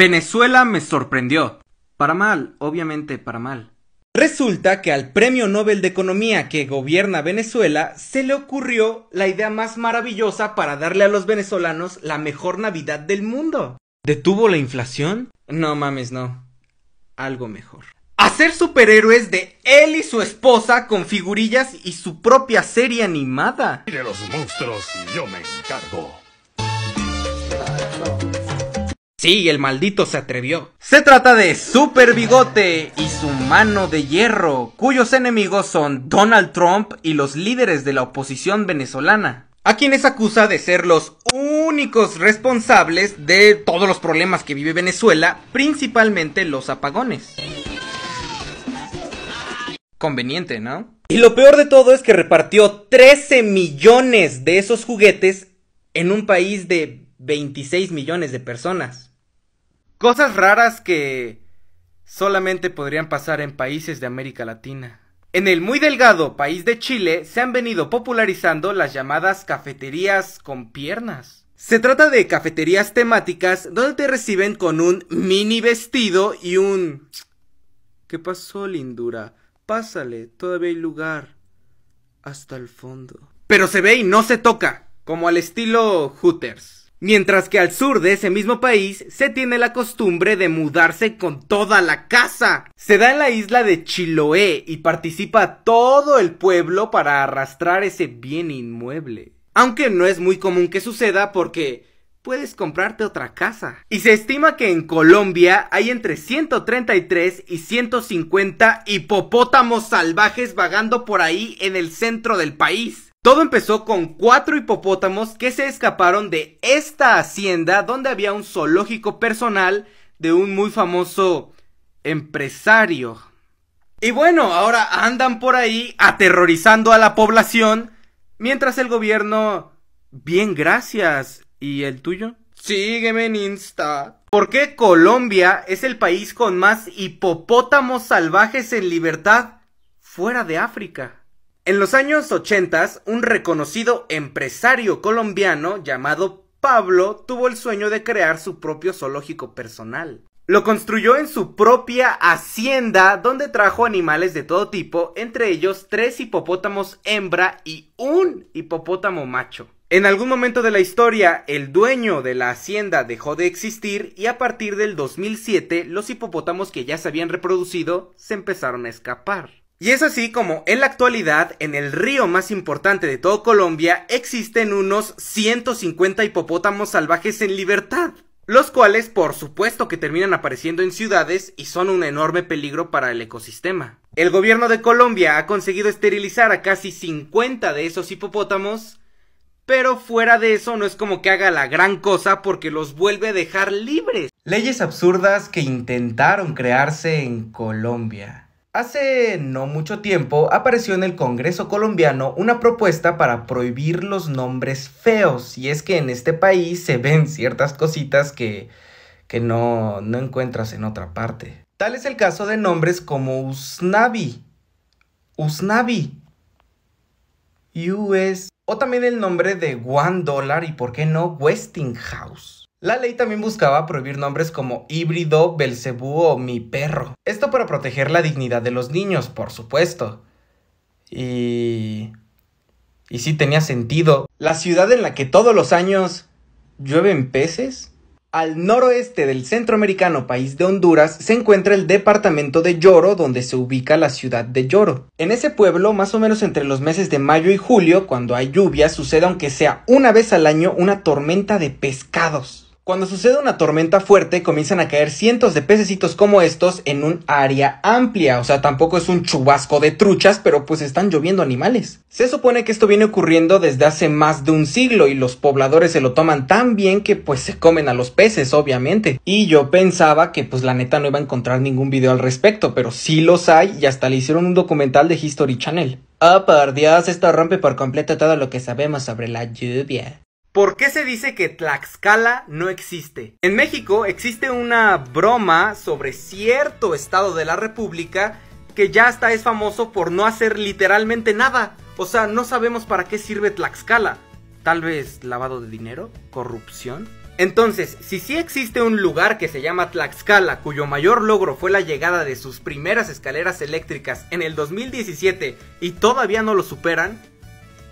Venezuela me sorprendió. Para mal, obviamente para mal. Resulta que al Premio Nobel de Economía que gobierna Venezuela se le ocurrió la idea más maravillosa para darle a los venezolanos la mejor Navidad del mundo. ¿Detuvo la inflación? No mames, no. Algo mejor. Hacer superhéroes de él y su esposa con figurillas y su propia serie animada. Mire los monstruos y yo me encargo. Sí, el maldito se atrevió. Se trata de Super Bigote y su mano de hierro, cuyos enemigos son Donald Trump y los líderes de la oposición venezolana a quienes acusa de ser los únicos responsables de todos los problemas que vive Venezuela, principalmente los apagones. Conveniente, ¿no? Y lo peor de todo es que repartió 13 millones de esos juguetes en un país de 26 millones de personas. Cosas raras que solamente podrían pasar en países de América Latina. En el muy delgado país de Chile se han venido popularizando las llamadas cafeterías con piernas. Se trata de cafeterías temáticas donde te reciben con un mini vestido y un... ¿Qué pasó, lindura? Pásale, todavía hay lugar. Hasta el fondo. Pero se ve y no se toca, como al estilo Hooters. Mientras que al sur de ese mismo país se tiene la costumbre de mudarse con toda la casa. Se da en la isla de Chiloé y participa todo el pueblo para arrastrar ese bien inmueble. Aunque no es muy común que suceda porque puedes comprarte otra casa. Y se estima que en Colombia hay entre 133 y 150 hipopótamos salvajes vagando por ahí en el centro del país. Todo empezó con cuatro hipopótamos que se escaparon de esta hacienda donde había un zoológico personal de un muy famoso empresario. Y bueno, ahora andan por ahí aterrorizando a la población mientras el gobierno... Bien, gracias. ¿Y el tuyo? Sígueme en Insta. ¿Por qué Colombia es el país con más hipopótamos salvajes en libertad fuera de África? En los años 80, un reconocido empresario colombiano llamado Pablo tuvo el sueño de crear su propio zoológico personal. Lo construyó en su propia hacienda donde trajo animales de todo tipo, entre ellos tres hipopótamos hembra y un hipopótamo macho. En algún momento de la historia, el dueño de la hacienda dejó de existir y a partir del 2007 los hipopótamos que ya se habían reproducido se empezaron a escapar. Y es así como en la actualidad en el río más importante de todo Colombia existen unos 150 hipopótamos salvajes en libertad, los cuales por supuesto que terminan apareciendo en ciudades y son un enorme peligro para el ecosistema. El gobierno de Colombia ha conseguido esterilizar a casi 50 de esos hipopótamos, pero fuera de eso no es como que haga la gran cosa porque los vuelve a dejar libres. Leyes absurdas que intentaron crearse en Colombia. Hace no mucho tiempo apareció en el Congreso colombiano una propuesta para prohibir los nombres feos y es que en este país se ven ciertas cositas que, que no, no encuentras en otra parte. Tal es el caso de nombres como Usnavi, Usnavi, US o también el nombre de One Dollar y por qué no Westinghouse. La ley también buscaba prohibir nombres como híbrido, Belcebú o mi perro. Esto para proteger la dignidad de los niños, por supuesto. Y... Y sí tenía sentido. La ciudad en la que todos los años llueven peces. Al noroeste del centroamericano país de Honduras se encuentra el departamento de Lloro, donde se ubica la ciudad de Lloro. En ese pueblo, más o menos entre los meses de mayo y julio, cuando hay lluvia, sucede aunque sea una vez al año una tormenta de pescados. Cuando sucede una tormenta fuerte, comienzan a caer cientos de pececitos como estos en un área amplia, o sea, tampoco es un chubasco de truchas, pero pues están lloviendo animales. Se supone que esto viene ocurriendo desde hace más de un siglo y los pobladores se lo toman tan bien que pues se comen a los peces, obviamente. Y yo pensaba que pues la neta no iba a encontrar ningún video al respecto, pero sí los hay y hasta le hicieron un documental de History Channel. Oh, ah, por esto rompe por completo todo lo que sabemos sobre la lluvia. ¿Por qué se dice que Tlaxcala no existe? En México existe una broma sobre cierto estado de la República que ya hasta es famoso por no hacer literalmente nada. O sea, no sabemos para qué sirve Tlaxcala. Tal vez lavado de dinero, corrupción. Entonces, si sí existe un lugar que se llama Tlaxcala, cuyo mayor logro fue la llegada de sus primeras escaleras eléctricas en el 2017 y todavía no lo superan,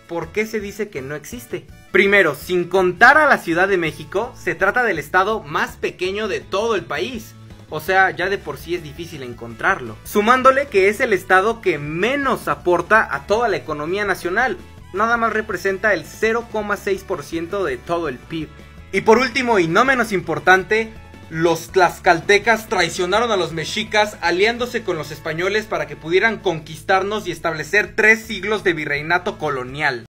por qué se dice que no existe. Primero, sin contar a la Ciudad de México, se trata del estado más pequeño de todo el país. O sea, ya de por sí es difícil encontrarlo. Sumándole que es el estado que menos aporta a toda la economía nacional. Nada más representa el 0,6% de todo el PIB. Y por último y no menos importante, los tlaxcaltecas traicionaron a los mexicas aliándose con los españoles para que pudieran conquistarnos y establecer tres siglos de virreinato colonial.